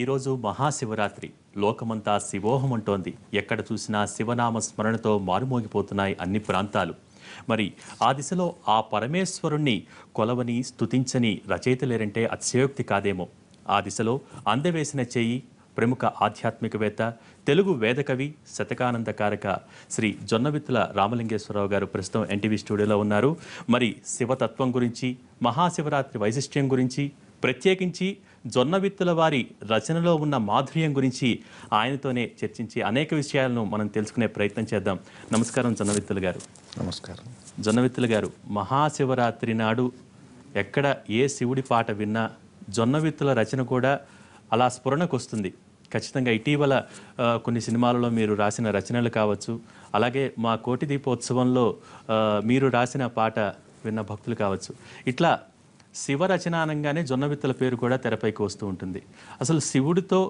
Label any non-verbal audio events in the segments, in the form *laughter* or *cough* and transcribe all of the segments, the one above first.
ఈరోజు మహాశివరాత్రి లోకమంతా శివోహమంటోంది ఎక్కడ చూసినా శివనామ స్మరణతో మారుమోగిపోతున్నాయి అన్ని ప్రాంతాలు మరి ఆ దిశలో ఆ పరమేశ్వరుణ్ణి కొలవని స్తుతించని రచయిత లేరంటే అతిశయోక్తి కాదేమో ఆ దిశలో అందవేసిన చేయి ప్రముఖ ఆధ్యాత్మికవేత్త తెలుగు వేదకవి శతకానంద కారక శ్రీ జొన్నవిత్తుల రామలింగేశ్వరరావు గారు ప్రస్తుతం ఎన్టీవీ స్టూడియోలో ఉన్నారు మరి శివతత్వం గురించి మహాశివరాత్రి వైశిష్ట్యం గురించి ప్రత్యేకించి జొన్న విత్తుల వారి రచనలో ఉన్న మాధుర్యం గురించి ఆయనతోనే చర్చించి అనేక విషయాలను మనం తెలుసుకునే ప్రయత్నం చేద్దాం నమస్కారం జొన్న విత్తులు గారు నమస్కారం జొన్న విత్తులు గారు మహాశివరాత్రి నాడు ఎక్కడ ఏ శివుడి పాట విన్నా జొన్న విత్తుల రచన కూడా అలా స్ఫురణకు వస్తుంది ఖచ్చితంగా ఇటీవల కొన్ని సినిమాలలో మీరు రాసిన రచనలు కావచ్చు అలాగే మా కోటి దీపోత్సవంలో మీరు రాసిన పాట విన్న భక్తులు కావచ్చు ఇట్లా శివ రచన అనగానే విత్తల పేరు కూడా తెరపైకి వస్తూ ఉంటుంది అసలు శివుడితో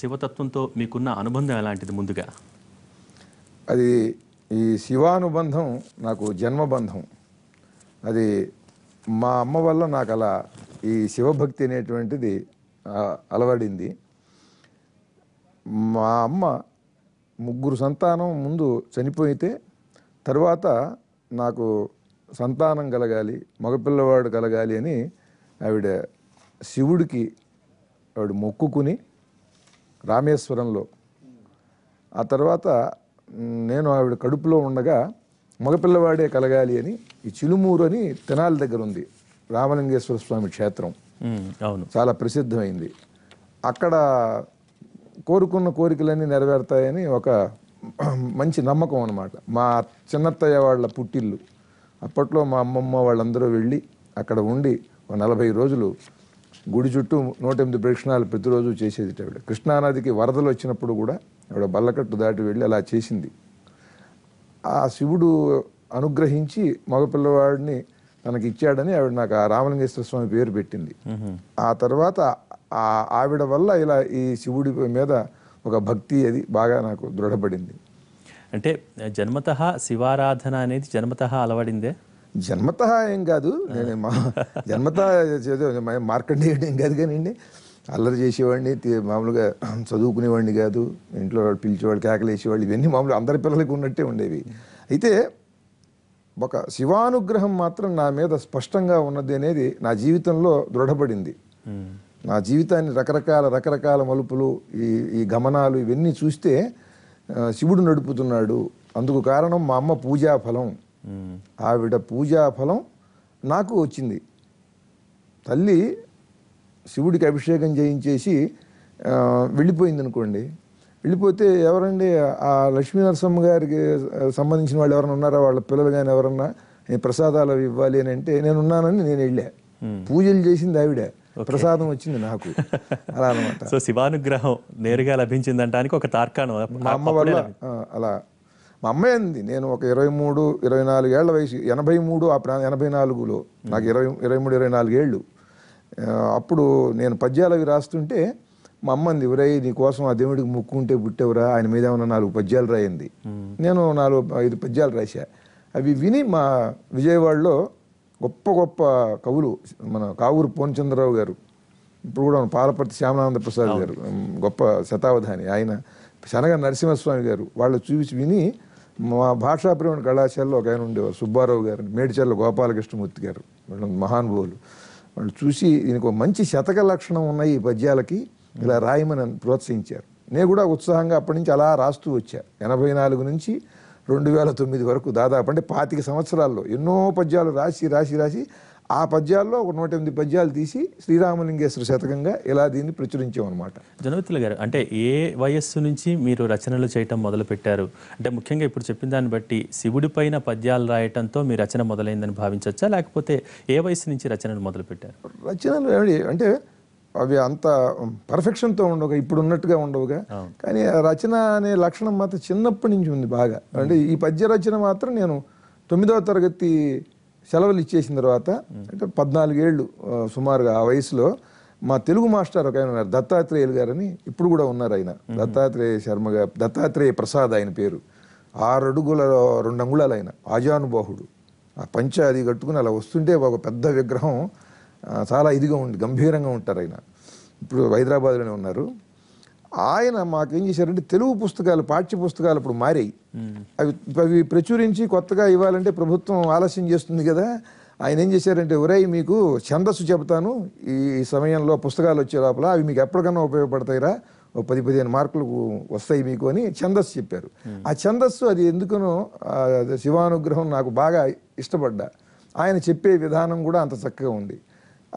శివతత్వంతో మీకున్న అనుబంధం ఎలాంటిది ముందుగా అది ఈ శివానుబంధం నాకు జన్మబంధం అది మా అమ్మ వల్ల నాకు అలా ఈ శివభక్తి అనేటువంటిది అలవడింది మా అమ్మ ముగ్గురు సంతానం ముందు చనిపోయితే తర్వాత నాకు సంతానం కలగాలి మగపిల్లవాడు కలగాలి అని ఆవిడ శివుడికి ఆవిడ మొక్కుకుని రామేశ్వరంలో ఆ తర్వాత నేను ఆవిడ కడుపులో ఉండగా మగపిల్లవాడే కలగాలి అని ఈ చిలుమూరు అని తెనాల దగ్గర ఉంది రామలింగేశ్వర స్వామి క్షేత్రం అవును చాలా ప్రసిద్ధమైంది అక్కడ కోరుకున్న కోరికలన్నీ నెరవేరుతాయని ఒక మంచి నమ్మకం అనమాట మా చిన్నత్తయ్య వాళ్ళ పుట్టిల్లు అప్పట్లో మా అమ్మమ్మ వాళ్ళందరూ వెళ్ళి అక్కడ ఉండి నలభై రోజులు గుడి చుట్టూ నూట ఎనిమిది ప్రక్షణాలు ప్రతిరోజు చేసేది ఆవిడ కృష్ణానదికి వరదలు వచ్చినప్పుడు కూడా ఆవిడ బల్లకట్టు దాటి వెళ్ళి అలా చేసింది ఆ శివుడు అనుగ్రహించి మగపిల్లవాడిని తనకి ఇచ్చాడని ఆవిడ నాకు ఆ రామలింగేశ్వర స్వామి పేరు పెట్టింది ఆ తర్వాత ఆవిడ వల్ల ఇలా ఈ శివుడి మీద ఒక భక్తి అది బాగా నాకు దృఢపడింది అంటే జన్మత శివారాధన అనేది జన్మత అలవడిందే జన్మత ఏం కాదు నేను మా *laughs* జన్మత మార్కెట్ ఏం కాదు కానివ్వండి అల్లరి చేసేవాడిని మామూలుగా చదువుకునేవాడిని కాదు ఇంట్లో వాళ్ళు పిలిచేవాళ్ళు కేకలేసేవాళ్ళు ఇవన్నీ మామూలు అందరి పిల్లలకి ఉన్నట్టే ఉండేవి అయితే ఒక శివానుగ్రహం మాత్రం నా మీద స్పష్టంగా ఉన్నది అనేది నా జీవితంలో దృఢపడింది నా జీవితాన్ని రకరకాల రకరకాల మలుపులు ఈ ఈ గమనాలు ఇవన్నీ చూస్తే శివుడు నడుపుతున్నాడు అందుకు కారణం మా అమ్మ పూజా ఫలం ఆవిడ పూజా ఫలం నాకు వచ్చింది తల్లి శివుడికి అభిషేకం చేయించేసి వెళ్ళిపోయింది అనుకోండి వెళ్ళిపోతే ఎవరండి ఆ లక్ష్మీ నరసింహ గారికి సంబంధించిన వాళ్ళు ఎవరైనా ఉన్నారా వాళ్ళ పిల్లలు కానీ ఎవరన్నా ప్రసాదాలు ఇవ్వాలి అని అంటే నేను ఉన్నానని నేను వెళ్ళా పూజలు చేసింది ఆవిడ ప్రసాదం వచ్చింది నాకు అలా అనమాట *laughs* సో శివానుగ్రహం నేరుగా లభించిందంటానికి ఒక తార్కాణం మా అమ్మ వల్ల అలా మా అమ్మే అంది నేను ఒక ఇరవై మూడు ఇరవై నాలుగు ఏళ్ల వయసు ఎనభై మూడు ఆ ప్రా ఎనభై నాలుగులో నాకు ఇరవై ఇరవై మూడు ఇరవై నాలుగు ఏళ్ళు అప్పుడు నేను పద్యాలు అవి రాస్తుంటే మా అమ్మ అంది నీకోసం ఆ దేవుడికి ముక్కుంటే పుట్టేవరా ఆయన మీద ఏమన్నా నాలుగు పద్యాలు రాయింది నేను నాలుగు ఐదు పద్యాలు రాశా అవి విని మా విజయవాడలో గొప్ప గొప్ప కవులు మన కావూరు పూర్ణచంద్రరావు గారు ఇప్పుడు కూడా పాలపర్తి శ్యామానంద ప్రసాద్ గారు గొప్ప శతావధాని ఆయన శనగ నరసింహస్వామి గారు వాళ్ళు చూపించి విని మా ప్రేమ కళాశాలలో ఒక ఆయన ఉండేవారు సుబ్బారావు గారు మేడిచర్ల గోపాలకృష్ణమూర్తి గారు వాళ్ళు మహానుభావులు వాళ్ళు చూసి దీనికి ఒక మంచి శతక లక్షణం ఉన్నాయి ఈ పద్యాలకి ఇలా రాయమని ప్రోత్సహించారు నేను కూడా ఉత్సాహంగా అప్పటి నుంచి అలా రాస్తూ వచ్చా ఎనభై నాలుగు నుంచి రెండు వేల తొమ్మిది వరకు దాదాపు అంటే పాతిక సంవత్సరాల్లో ఎన్నో పద్యాలు రాసి రాసి రాసి ఆ పద్యాల్లో ఒక నూట ఎనిమిది పద్యాలు తీసి శ్రీరామలింగేశ్వర శతకంగా ఇలా దీన్ని ప్రచురించామన్నమాట జనవితుల గారు అంటే ఏ వయస్సు నుంచి మీరు రచనలు చేయటం మొదలు పెట్టారు అంటే ముఖ్యంగా ఇప్పుడు చెప్పిన దాన్ని బట్టి శివుడి పైన పద్యాలు రాయటంతో మీ రచన మొదలైందని భావించవచ్చా లేకపోతే ఏ వయసు నుంచి రచనలు మొదలు పెట్టారు రచనలు అంటే అవి అంత పర్ఫెక్షన్తో ఉండవుగా ఇప్పుడు ఉన్నట్టుగా ఉండవుగా కానీ రచన అనే లక్షణం మాత్రం చిన్నప్పటి నుంచి ఉంది బాగా అంటే ఈ పద్య రచన మాత్రం నేను తొమ్మిదవ తరగతి సెలవులు ఇచ్చేసిన తర్వాత అంటే పద్నాలుగేళ్ళు సుమారుగా ఆ వయసులో మా తెలుగు మాస్టర్ ఒక ఆయన ఉన్నారు దత్తాత్రేయులు గారని ఇప్పుడు కూడా ఉన్నారు ఆయన దత్తాత్రేయ శర్మ గారు దత్తాత్రేయ ప్రసాద్ ఆయన పేరు ఆరు అడుగుల రెండు అంగుళాలు ఆయన ఆజానుబాహుడు ఆ పంచాది అది కట్టుకుని అలా వస్తుంటే ఒక పెద్ద విగ్రహం చాలా ఇదిగా ఉండి గంభీరంగా ఉంటారు ఆయన ఇప్పుడు హైదరాబాద్లోనే ఉన్నారు ఆయన మాకు ఏం చేశారంటే తెలుగు పుస్తకాలు పాఠ్య పుస్తకాలు ఇప్పుడు మారాయి అవి అవి ప్రచురించి కొత్తగా ఇవ్వాలంటే ప్రభుత్వం ఆలస్యం చేస్తుంది కదా ఆయన ఏం చేశారంటే ఉరై మీకు ఛందస్సు చెబుతాను ఈ సమయంలో పుస్తకాలు వచ్చే లోపల అవి మీకు ఎప్పటికన్నా ఉపయోగపడతాయిరా ఓ పది పదిహేను మార్కులు వస్తాయి మీకు అని ఛందస్సు చెప్పారు ఆ ఛందస్సు అది ఎందుకునో శివానుగ్రహం నాకు బాగా ఇష్టపడ్డా ఆయన చెప్పే విధానం కూడా అంత చక్కగా ఉంది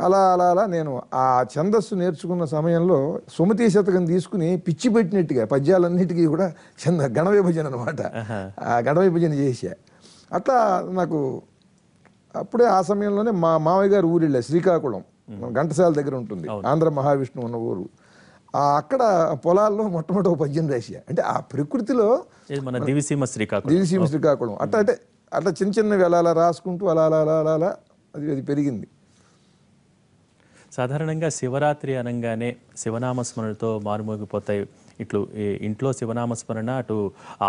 అలా అలా అలా నేను ఆ ఛందస్సు నేర్చుకున్న సమయంలో సుమతి శతకం తీసుకుని పిచ్చి పెట్టినట్టుగా పద్యాలన్నిటికీ కూడా చంద గణ విభజన అనమాట ఆ గణ విభజన చేసా అట్లా నాకు అప్పుడే ఆ సమయంలోనే మా మామయ్య గారు ఊరు వెళ్ళా శ్రీకాకుళం ఘంటసాల దగ్గర ఉంటుంది ఆంధ్ర మహావిష్ణువు ఉన్న ఊరు అక్కడ పొలాల్లో మొట్టమొదటి ఒక పద్యం రాసా అంటే ఆ ప్రకృతిలో దివిసీమ శ్రీకాకుళం దివిసీమ శ్రీకాకుళం అట్లా అంటే అట్లా చిన్న చిన్నవి అలా అలా రాసుకుంటూ అలా అలా అలా అలా అది అది పెరిగింది సాధారణంగా శివరాత్రి అనగానే శివనామస్మరణతో మారుమోగిపోతాయి ఇట్లు ఇంట్లో శివనామస్మరణ అటు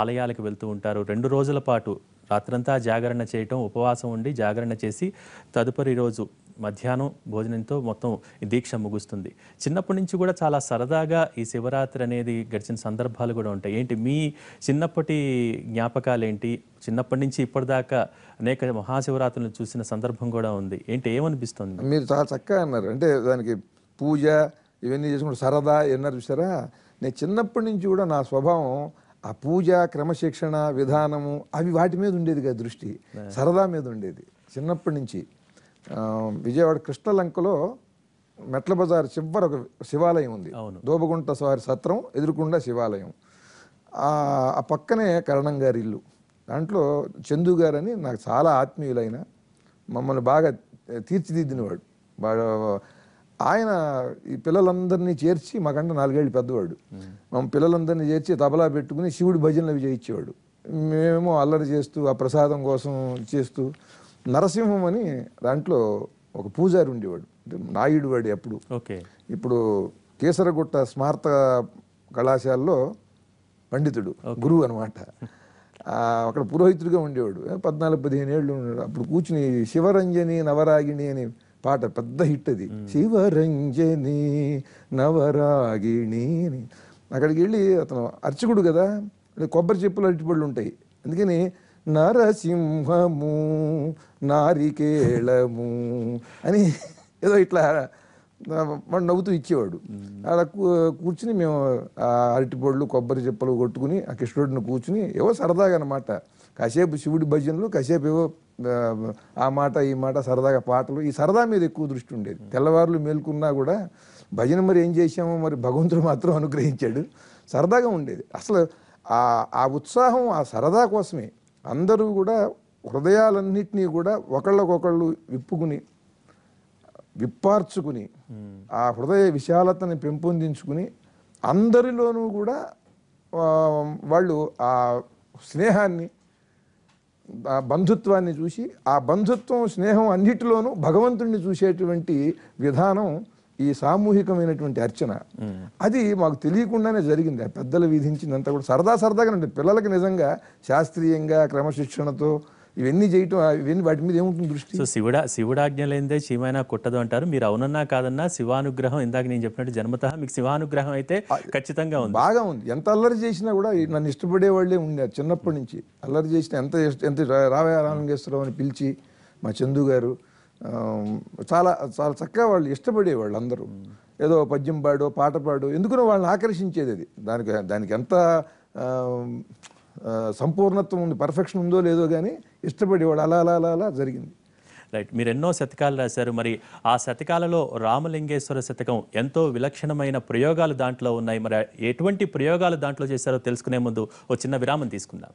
ఆలయాలకు వెళ్తూ ఉంటారు రెండు రోజుల పాటు రాత్రంతా జాగరణ చేయటం ఉపవాసం ఉండి జాగరణ చేసి తదుపరి రోజు మధ్యాహ్నం భోజనంతో మొత్తం దీక్ష ముగుస్తుంది చిన్నప్పటి నుంచి కూడా చాలా సరదాగా ఈ శివరాత్రి అనేది గడిచిన సందర్భాలు కూడా ఉంటాయి ఏంటి మీ చిన్నప్పటి జ్ఞాపకాలు ఏంటి చిన్నప్పటి నుంచి ఇప్పటిదాకా అనేక మహాశివరాత్రులను చూసిన సందర్భం కూడా ఉంది ఏంటి ఏమనిపిస్తుంది మీరు చాలా చక్కగా అన్నారు అంటే దానికి పూజ ఇవన్నీ చేసుకుంటే సరదా ఎన్నారు చూసారా నేను చిన్నప్పటి నుంచి కూడా నా స్వభావం ఆ పూజ క్రమశిక్షణ విధానము అవి వాటి మీద ఉండేది కదా దృష్టి సరదా మీద ఉండేది చిన్నప్పటి నుంచి విజయవాడ కృష్ణలంకలో మెట్ల బజార్ చివర ఒక శివాలయం ఉంది దోబగుంట స్వారి సత్రం ఎదురుకుండా శివాలయం ఆ పక్కనే కరణం గారి ఇల్లు దాంట్లో చందు గారని నాకు చాలా ఆత్మీయులైన మమ్మల్ని బాగా తీర్చిదిద్దినవాడు బాగా ఆయన ఈ పిల్లలందరినీ చేర్చి మాకంటే నాలుగేళ్ళు పెద్దవాడు మా పిల్లలందరినీ చేర్చి తబలా పెట్టుకుని శివుడి భజనలు అవి చేయించేవాడు మేము అల్లరి చేస్తూ ఆ ప్రసాదం కోసం చేస్తూ నరసింహం అని దాంట్లో ఒక పూజారి ఉండేవాడు అంటే నాయుడు వాడు ఎప్పుడు ఇప్పుడు కేసరగుట్ట స్మార్త కళాశాలలో పండితుడు గురువు అనమాట అక్కడ పురోహితుడిగా ఉండేవాడు పద్నాలుగు పదిహేను ఏళ్ళు ఉండేవాడు అప్పుడు కూర్చుని శివరంజని నవరాగిణి అని పాట పెద్ద హిట్ అది శివరంజని నవరాగిణి అక్కడికి వెళ్ళి అతను అర్చకుడు కదా కొబ్బరి చెప్పులు అరటిపళ్ళు ఉంటాయి అందుకని నరసింహము నారికేళము అని ఏదో ఇట్లా వాడు నవ్వుతూ ఇచ్చేవాడు అలా కూర్చుని మేము ఆ అరటిపళ్ళు కొబ్బరి చెప్పులు కొట్టుకుని ఆ కృష్ణుడిని కూర్చుని ఏవో సరదాగా అనమాట కాసేపు శివుడి భజనలు కాసేపు ఏవో ఆ మాట ఈ మాట సరదాగా పాటలు ఈ సరదా మీద ఎక్కువ దృష్టి ఉండేది తెల్లవారులు మేల్కున్నా కూడా భజన మరి ఏం చేసామో మరి భగవంతుడు మాత్రం అనుగ్రహించాడు సరదాగా ఉండేది అసలు ఆ ఆ ఉత్సాహం ఆ సరదా కోసమే అందరూ కూడా హృదయాలన్నింటినీ కూడా ఒకళ్ళకొకళ్ళు విప్పుకుని విప్పార్చుకుని ఆ హృదయ విశాలతని పెంపొందించుకుని అందరిలోనూ కూడా వాళ్ళు ఆ స్నేహాన్ని బంధుత్వాన్ని చూసి ఆ బంధుత్వం స్నేహం అన్నిటిలోనూ భగవంతుడిని చూసేటువంటి విధానం ఈ సామూహికమైనటువంటి అర్చన అది మాకు తెలియకుండానే జరిగింది ఆ పెద్దలు విధించిందంతా కూడా సరదా సరదాగా పిల్లలకి నిజంగా శాస్త్రీయంగా క్రమశిక్షణతో ఇవన్నీ చేయటం ఇవన్నీ వాటి మీద ఏముంటుంది దృష్టి సో శివుడ శివుడాజ్ఞ లేనిదే చీమైనా అంటారు మీరు అవునన్నా కాదన్నా శివానుగ్రహం ఇందాక నేను చెప్పినట్టు జన్మత మీకు శివానుగ్రహం అయితే ఖచ్చితంగా ఉంది బాగా ఉంది ఎంత అల్లరి చేసినా కూడా నన్ను ఇష్టపడే వాళ్ళే ఉన్నారు చిన్నప్పటి నుంచి అల్లరి చేసిన ఎంత ఎంత రావే రామలింగేశ్వరరావు అని పిలిచి మా చందు గారు చాలా చాలా చక్కగా వాళ్ళు ఇష్టపడేవాళ్ళు అందరూ ఏదో పద్యం పాడో పాట పాడో ఎందుకునో వాళ్ళని ఆకర్షించేది అది దానికి దానికి ఎంత సంపూర్ణత్వం ఉంది పర్ఫెక్షన్ ఉందో లేదో కానీ ఇష్టపడేవాడు అలా అలా అలా అలా జరిగింది రైట్ మీరు ఎన్నో శతకాలు రాశారు మరి ఆ శతకాలలో రామలింగేశ్వర శతకం ఎంతో విలక్షణమైన ప్రయోగాలు దాంట్లో ఉన్నాయి మరి ఎటువంటి ప్రయోగాలు దాంట్లో చేశారో తెలుసుకునే ముందు ఓ చిన్న విరామం తీసుకుందాం